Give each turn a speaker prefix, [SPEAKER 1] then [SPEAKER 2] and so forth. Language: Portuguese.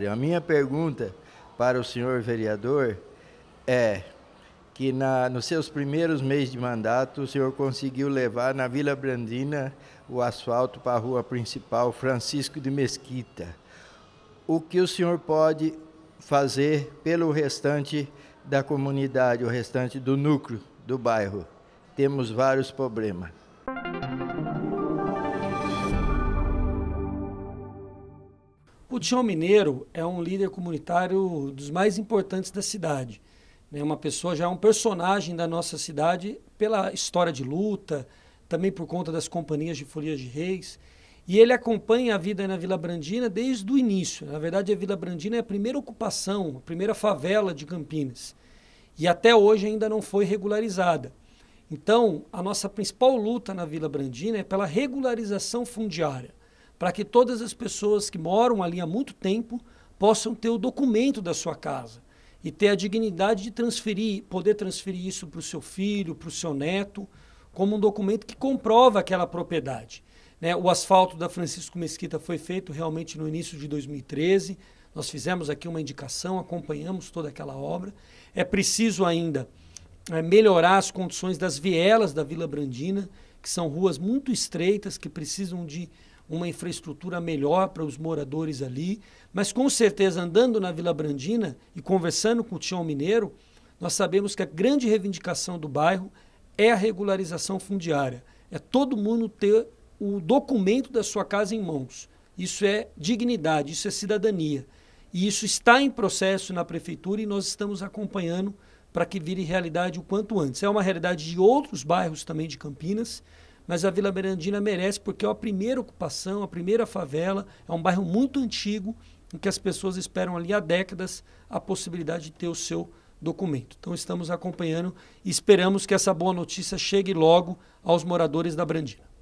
[SPEAKER 1] A minha pergunta para o senhor vereador é que na, nos seus primeiros meses de mandato o senhor conseguiu levar na Vila Brandina o asfalto para a rua principal Francisco de Mesquita. O que o senhor pode fazer pelo restante da comunidade, o restante do núcleo do bairro? Temos vários problemas.
[SPEAKER 2] O Tião Mineiro é um líder comunitário dos mais importantes da cidade. Né? Uma pessoa já é um personagem da nossa cidade pela história de luta, também por conta das companhias de folias de reis. E ele acompanha a vida na Vila Brandina desde o início. Na verdade, a Vila Brandina é a primeira ocupação, a primeira favela de Campinas. E até hoje ainda não foi regularizada. Então, a nossa principal luta na Vila Brandina é pela regularização fundiária para que todas as pessoas que moram ali há muito tempo possam ter o documento da sua casa e ter a dignidade de transferir, poder transferir isso para o seu filho, para o seu neto, como um documento que comprova aquela propriedade. Né? O asfalto da Francisco Mesquita foi feito realmente no início de 2013. Nós fizemos aqui uma indicação, acompanhamos toda aquela obra. É preciso ainda é, melhorar as condições das vielas da Vila Brandina, que são ruas muito estreitas que precisam de uma infraestrutura melhor para os moradores ali. Mas com certeza, andando na Vila Brandina e conversando com o Tião Mineiro, nós sabemos que a grande reivindicação do bairro é a regularização fundiária. É todo mundo ter o documento da sua casa em mãos. Isso é dignidade, isso é cidadania. E isso está em processo na prefeitura e nós estamos acompanhando para que vire realidade o quanto antes. É uma realidade de outros bairros também de Campinas, mas a Vila Berandina merece porque é a primeira ocupação, a primeira favela, é um bairro muito antigo em que as pessoas esperam ali há décadas a possibilidade de ter o seu documento. Então estamos acompanhando e esperamos que essa boa notícia chegue logo aos moradores da Brandina.